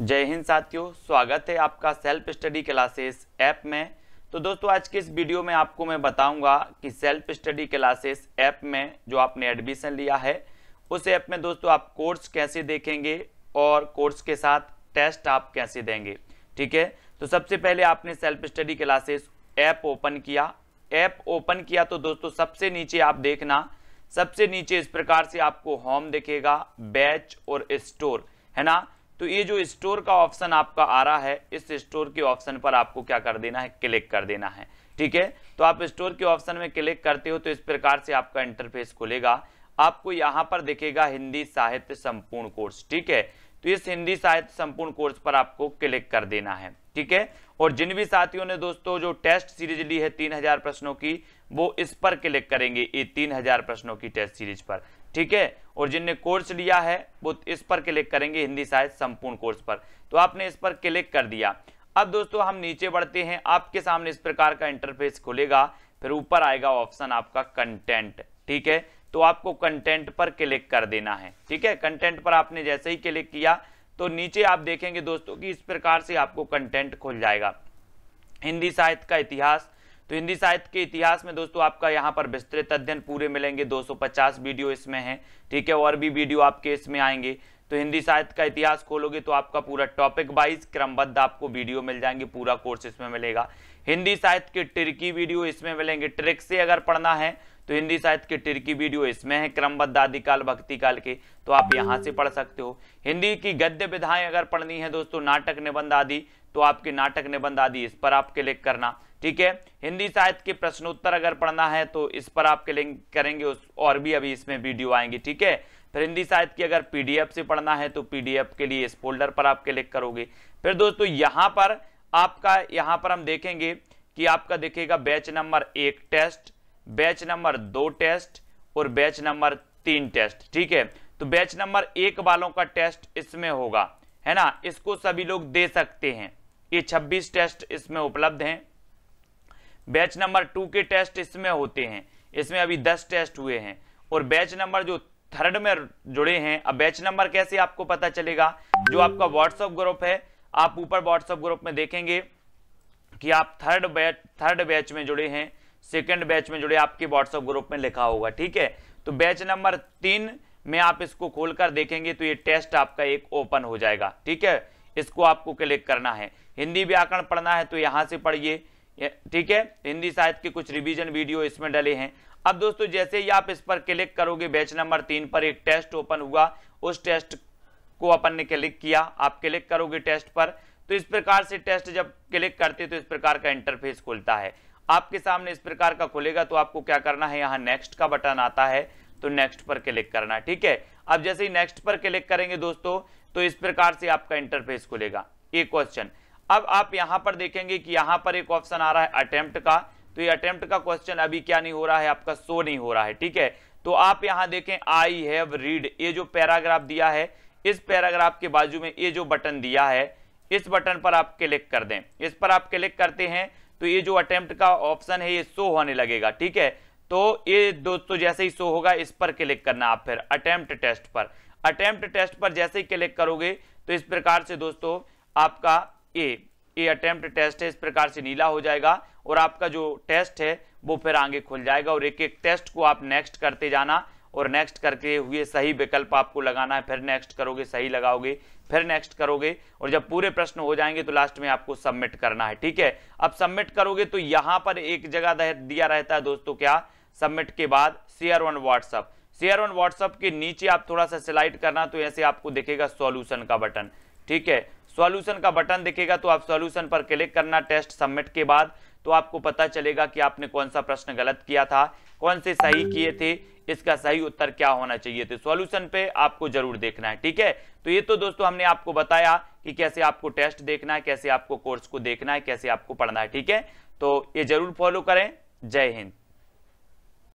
जय हिंद साथियों स्वागत है आपका सेल्फ स्टडी क्लासेस ऐप में तो दोस्तों आज के इस वीडियो में आपको मैं बताऊंगा कि सेल्फ स्टडी क्लासेस ऐप में जो आपने एडमिशन लिया है उस ऐप में दोस्तों आप कोर्स कैसे देखेंगे और कोर्स के साथ टेस्ट आप कैसे देंगे ठीक है तो सबसे पहले आपने self study classes app open किया ऐप ओपन किया तो दोस्तों सबसे नीचे आप देखना सबसे नीचे इस प्रकार से आपको होम देखेगा बैच और स्टोर है ना तो ये जो स्टोर का ऑप्शन आपका आ रहा है इस स्टोर के ऑप्शन पर आपको क्या कर देना है क्लिक कर देना है ठीक है तो आप स्टोर के ऑप्शन में क्लिक करते हो तो इस प्रकार से आपका इंटरफेस खुलेगा आपको यहाँ पर दिखेगा हिंदी साहित्य संपूर्ण कोर्स ठीक है तो इस हिंदी साहित्य संपूर्ण कोर्स पर आपको क्लिक कर देना है ठीक है और जिन भी साथियों ने दोस्तों जो टेस्ट सीरीज ली है तीन हजार प्रश्नों की वो इस पर क्लिक करेंगे ये तीन हजार प्रश्नों की टेस्ट सीरीज पर ठीक है और जिनने कोर्स लिया है वो इस पर क्लिक करेंगे हिंदी साहित्य संपूर्ण कोर्स पर तो आपने इस पर क्लिक कर दिया अब दोस्तों हम नीचे बढ़ते हैं आपके सामने इस प्रकार का इंटरफेस खुलेगा फिर ऊपर आएगा ऑप्शन आपका कंटेंट ठीक है तो आपको कंटेंट पर क्लिक कर देना है ठीक है कंटेंट पर आपने जैसे ही क्लिक किया तो नीचे आप देखेंगे दोस्तों कि इस प्रकार से आपको कंटेंट खुल जाएगा हिंदी साहित्य का इतिहास तो हिंदी साहित्य के इतिहास में दोस्तों आपका यहाँ पर विस्तृत अध्ययन पूरे मिलेंगे 250 वीडियो इसमें हैं ठीक है और भी वीडियो आपके इसमें आएंगे तो हिंदी साहित्य का इतिहास खोलोगे तो आपका पूरा टॉपिक वाइज क्रमबद्ध आपको वीडियो मिल जाएंगे पूरा कोर्स इसमें मिलेगा हिंदी साहित्य के ट्रिकी वीडियो इसमें मिलेंगे ट्रिक से अगर पढ़ना है तो हिंदी साहित्य के ट्रिकी वीडियो इसमें है क्रमबद्ध आदिकाल भक्ति काल के तो आप यहाँ से पढ़ सकते हो हिंदी की गद्य विधाएं अगर पढ़नी है दोस्तों नाटक निबंध आदि तो आपके नाटक निबंध आदि इस पर आप क्लिक करना ठीक है हिंदी साहित्य के प्रश्नोत्तर अगर पढ़ना है तो इस पर आप लिंक करेंगे उस और भी अभी इसमें वीडियो आएंगे ठीक है फिर हिंदी साहित्य की अगर पीडीएफ से पढ़ना है तो पीडीएफ के लिए इस फोल्डर पर आप क्लिक करोगे फिर दोस्तों यहाँ पर आपका यहाँ पर हम देखेंगे कि आपका देखेगा बैच नंबर एक टेस्ट बैच नंबर दो टेस्ट और बैच नंबर तीन टेस्ट ठीक है तो बैच नंबर एक वालों का टेस्ट इसमें होगा है ना इसको सभी लोग दे सकते हैं ये 26 टेस्ट इसमें उपलब्ध हैं बैच नंबर टू के टेस्ट इसमें होते हैं इसमें अभी दस टेस्ट हुए हैं और बैच नंबर जो थर्ड में जुड़े हैं अब बैच नंबर कैसे आपको पता चलेगा जो आपका व्हाट्सएप ग्रुप है आप ऊपर व्हाट्सएप ग्रुप में देखेंगे कि आप थर्ड बैच थर्ड बैच में जुड़े हैं सेकेंड बैच में जुड़े आपके व्हाट्सएप ग्रुप में लिखा होगा ठीक है तो बैच नंबर तीन में आप इसको खोलकर देखेंगे तो ये टेस्ट आपका एक ओपन हो जाएगा ठीक है इसको आपको क्लिक करना है हिंदी व्याकरण पढ़ना है तो यहां से पढ़िए ठीक है हिंदी साहित्य के कुछ रिवीजन वीडियो इसमें डले हैं अब दोस्तों जैसे ही आप इस पर क्लिक करोगे बैच नंबर तीन पर एक टेस्ट ओपन हुआ उस टेस्ट को अपन ने क्लिक किया आप क्लिक करोगे टेस्ट पर तो इस प्रकार से टेस्ट जब क्लिक करते तो इस प्रकार का इंटरफेस खुलता है आपके सामने इस प्रकार का खुलेगा तो आपको क्या करना है यहाँ नेक्स्ट का बटन आता है तो नेक्स्ट पर क्लिक करना ठीक है अब जैसे ही नेक्स्ट पर क्लिक करेंगे दोस्तों तो इस प्रकार से आपका इंटरफेस खुलेगा एक क्वेश्चन अब आप यहां पर देखेंगे कि यहां पर एक ऑप्शन आ रहा है अटेम्प्ट का तो ये अटेम्प्ट का क्वेश्चन अभी क्या नहीं हो रहा है आपका शो नहीं हो रहा है ठीक है तो आप यहाँ देखें आई हैव रीड ये जो पैराग्राफ दिया है इस पैराग्राफ के बाजू में ये जो बटन दिया है इस बटन पर आप क्लिक कर दें इस पर आप क्लिक करते हैं तो ये जो अटेम्प्ट का ऑप्शन है ये शो होने लगेगा ठीक है तो ये दोस्तों जैसे ही शो होगा इस पर क्लिक करना आप फिर अटेम्प्ट टेस्ट पर अटेम्प्ट टेस्ट पर जैसे ही क्लिक करोगे तो इस प्रकार से दोस्तों आपका ए ए अटेम्प्ट टेस्ट है इस प्रकार से नीला हो जाएगा और आपका जो टेस्ट है वो फिर आगे खुल जाएगा और एक एक टेस्ट को आप नेक्स्ट करते जाना और नेक्स्ट करके हुए सही विकल्प आपको लगाना है फिर नेक्स्ट करोगे सही लगाओगे फिर नेक्स्ट करोगे और जब पूरे प्रश्न हो जाएंगे तो लास्ट में आपको सबमिट करना है ठीक है अब सबमिट करोगे तो यहां पर एक जगह दिया रहता है दोस्तों क्या सबमिट के बाद share on WhatsApp share on WhatsApp के नीचे आप थोड़ा सा सिलाइड करना तो ऐसे आपको दिखेगा सोल्यूशन का बटन ठीक है सॉल्यूशन का बटन दिखेगा तो आप सॉल्यूशन पर क्लिक करना टेस्ट सबमिट के बाद तो आपको पता चलेगा कि आपने कौन सा प्रश्न गलत किया था कौन से सही किए थे इसका सही उत्तर क्या होना चाहिए थे सॉल्यूशन पे आपको जरूर देखना है ठीक है तो ये तो दोस्तों हमने आपको बताया कि कैसे आपको टेस्ट देखना है कैसे आपको कोर्स को देखना है कैसे आपको पढ़ना है ठीक है तो ये जरूर फॉलो करें जय हिंद